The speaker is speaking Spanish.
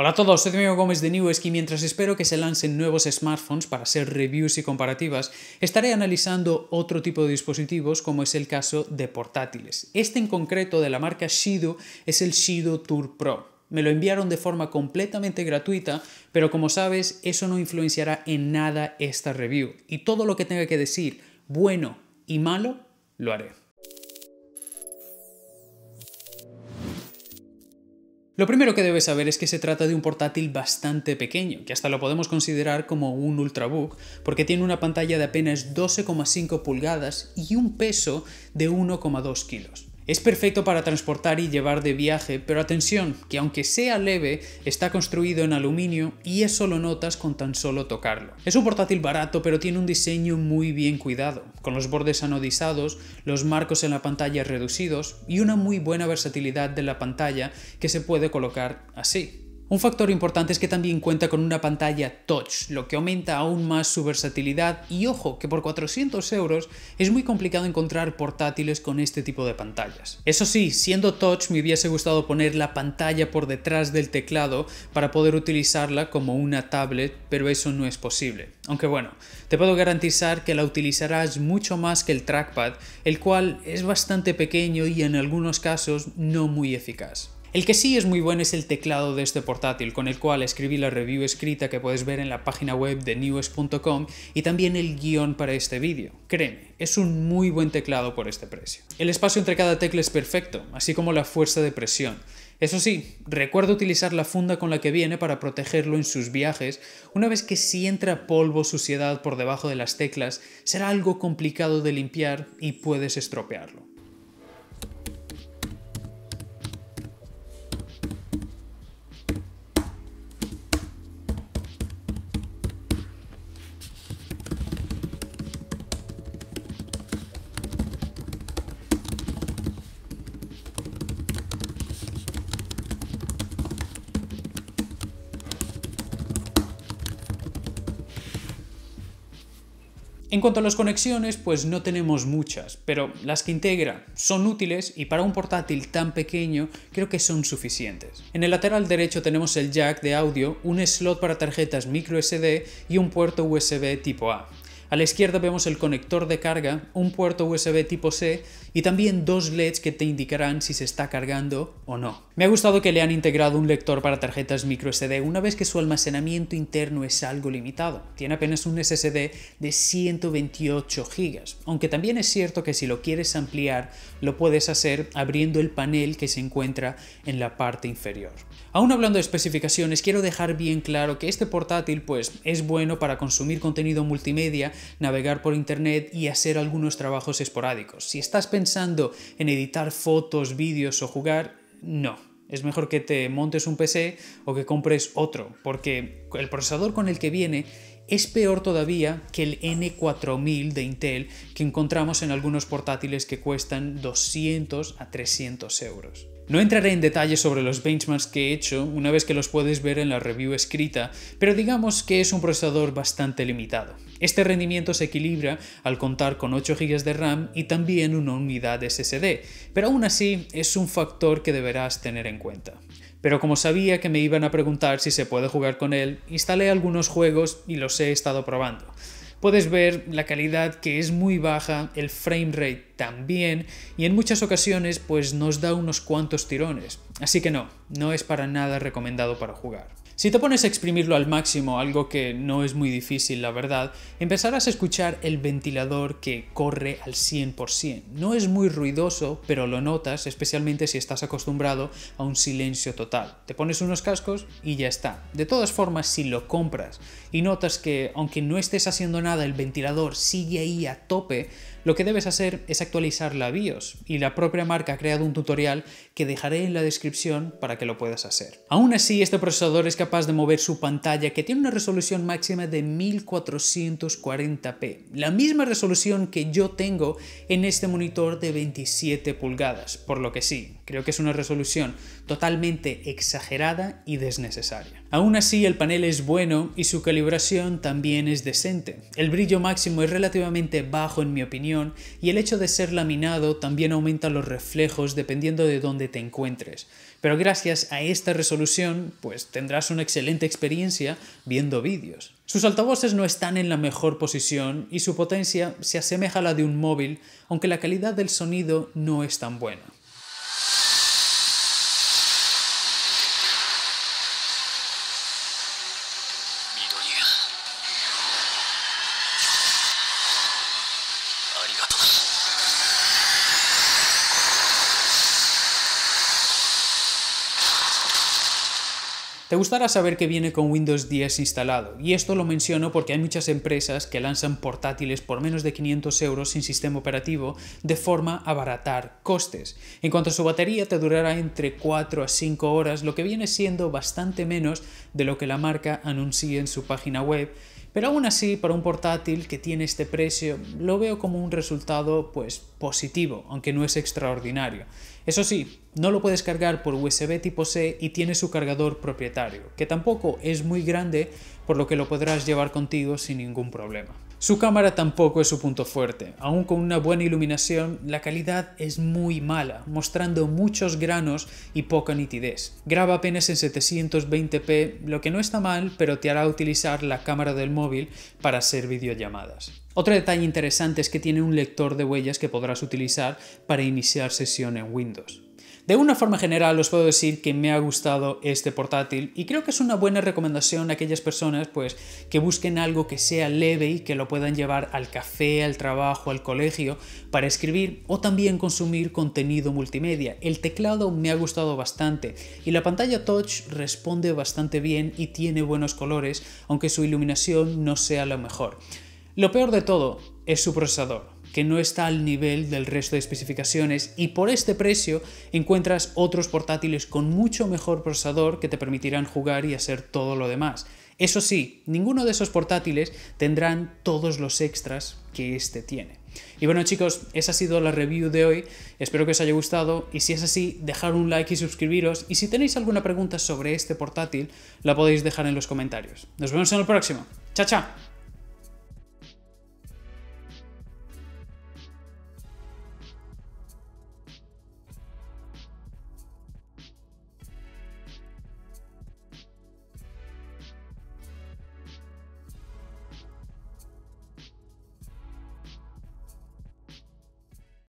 Hola a todos, soy Diego Gómez de Newesk y mientras espero que se lancen nuevos smartphones para hacer reviews y comparativas, estaré analizando otro tipo de dispositivos como es el caso de portátiles. Este en concreto de la marca Shido es el Shido Tour Pro. Me lo enviaron de forma completamente gratuita, pero como sabes, eso no influenciará en nada esta review y todo lo que tenga que decir, bueno y malo, lo haré. Lo primero que debes saber es que se trata de un portátil bastante pequeño, que hasta lo podemos considerar como un ultrabook, porque tiene una pantalla de apenas 12,5 pulgadas y un peso de 1,2 kilos. Es perfecto para transportar y llevar de viaje, pero atención, que aunque sea leve, está construido en aluminio y eso lo notas con tan solo tocarlo. Es un portátil barato, pero tiene un diseño muy bien cuidado, con los bordes anodizados, los marcos en la pantalla reducidos y una muy buena versatilidad de la pantalla que se puede colocar así. Un factor importante es que también cuenta con una pantalla touch, lo que aumenta aún más su versatilidad y ojo que por 400 euros es muy complicado encontrar portátiles con este tipo de pantallas. Eso sí, siendo touch me hubiese gustado poner la pantalla por detrás del teclado para poder utilizarla como una tablet, pero eso no es posible. Aunque bueno, te puedo garantizar que la utilizarás mucho más que el trackpad, el cual es bastante pequeño y en algunos casos no muy eficaz. El que sí es muy bueno es el teclado de este portátil, con el cual escribí la review escrita que puedes ver en la página web de news.com y también el guión para este vídeo. Créeme, es un muy buen teclado por este precio. El espacio entre cada tecla es perfecto, así como la fuerza de presión. Eso sí, recuerda utilizar la funda con la que viene para protegerlo en sus viajes. Una vez que si entra polvo o suciedad por debajo de las teclas, será algo complicado de limpiar y puedes estropearlo. En cuanto a las conexiones, pues no tenemos muchas, pero las que integra son útiles y para un portátil tan pequeño creo que son suficientes. En el lateral derecho tenemos el jack de audio, un slot para tarjetas micro SD y un puerto USB tipo A. A la izquierda vemos el conector de carga, un puerto USB tipo C y también dos LEDs que te indicarán si se está cargando o no. Me ha gustado que le han integrado un lector para tarjetas microSD una vez que su almacenamiento interno es algo limitado. Tiene apenas un SSD de 128 GB, aunque también es cierto que si lo quieres ampliar lo puedes hacer abriendo el panel que se encuentra en la parte inferior. Aún hablando de especificaciones, quiero dejar bien claro que este portátil pues es bueno para consumir contenido multimedia navegar por Internet y hacer algunos trabajos esporádicos. Si estás pensando en editar fotos, vídeos o jugar, no. Es mejor que te montes un PC o que compres otro, porque el procesador con el que viene es peor todavía que el N4000 de Intel que encontramos en algunos portátiles que cuestan 200 a 300 euros. No entraré en detalles sobre los benchmarks que he hecho una vez que los puedes ver en la review escrita, pero digamos que es un procesador bastante limitado. Este rendimiento se equilibra al contar con 8 GB de RAM y también una unidad SSD, pero aún así es un factor que deberás tener en cuenta. Pero como sabía que me iban a preguntar si se puede jugar con él, instalé algunos juegos y los he estado probando puedes ver la calidad que es muy baja, el frame rate también, y en muchas ocasiones pues nos da unos cuantos tirones. Así que no, no es para nada recomendado para jugar. Si te pones a exprimirlo al máximo, algo que no es muy difícil, la verdad, empezarás a escuchar el ventilador que corre al 100%. No es muy ruidoso, pero lo notas, especialmente si estás acostumbrado a un silencio total. Te pones unos cascos y ya está. De todas formas, si lo compras y notas que aunque no estés haciendo nada, el ventilador sigue ahí a tope, lo que debes hacer es actualizar la BIOS y la propia marca ha creado un tutorial que dejaré en la descripción para que lo puedas hacer. Aún así, este procesador es capaz de mover su pantalla que tiene una resolución máxima de 1440p, la misma resolución que yo tengo en este monitor de 27 pulgadas, por lo que sí, Creo que es una resolución totalmente exagerada y desnecesaria. Aún así, el panel es bueno y su calibración también es decente. El brillo máximo es relativamente bajo en mi opinión y el hecho de ser laminado también aumenta los reflejos dependiendo de dónde te encuentres. Pero gracias a esta resolución, pues tendrás una excelente experiencia viendo vídeos. Sus altavoces no están en la mejor posición y su potencia se asemeja a la de un móvil, aunque la calidad del sonido no es tan buena. Te gustará saber que viene con Windows 10 instalado, y esto lo menciono porque hay muchas empresas que lanzan portátiles por menos de 500 euros sin sistema operativo de forma a abaratar costes. En cuanto a su batería, te durará entre 4 a 5 horas, lo que viene siendo bastante menos de lo que la marca anuncia en su página web, pero aún así, para un portátil que tiene este precio, lo veo como un resultado pues positivo, aunque no es extraordinario. Eso sí, no lo puedes cargar por USB tipo C y tiene su cargador propietario, que tampoco es muy grande, por lo que lo podrás llevar contigo sin ningún problema. Su cámara tampoco es su punto fuerte, aún con una buena iluminación la calidad es muy mala, mostrando muchos granos y poca nitidez. Graba apenas en 720p, lo que no está mal, pero te hará utilizar la cámara del móvil para hacer videollamadas. Otro detalle interesante es que tiene un lector de huellas que podrás utilizar para iniciar sesión en Windows. De una forma general os puedo decir que me ha gustado este portátil y creo que es una buena recomendación a aquellas personas pues que busquen algo que sea leve y que lo puedan llevar al café, al trabajo, al colegio para escribir o también consumir contenido multimedia. El teclado me ha gustado bastante y la pantalla touch responde bastante bien y tiene buenos colores aunque su iluminación no sea lo mejor. Lo peor de todo es su procesador, que no está al nivel del resto de especificaciones y por este precio encuentras otros portátiles con mucho mejor procesador que te permitirán jugar y hacer todo lo demás. Eso sí, ninguno de esos portátiles tendrán todos los extras que este tiene. Y bueno chicos, esa ha sido la review de hoy, espero que os haya gustado y si es así, dejar un like y suscribiros y si tenéis alguna pregunta sobre este portátil, la podéis dejar en los comentarios. Nos vemos en el próximo. Chao, chao.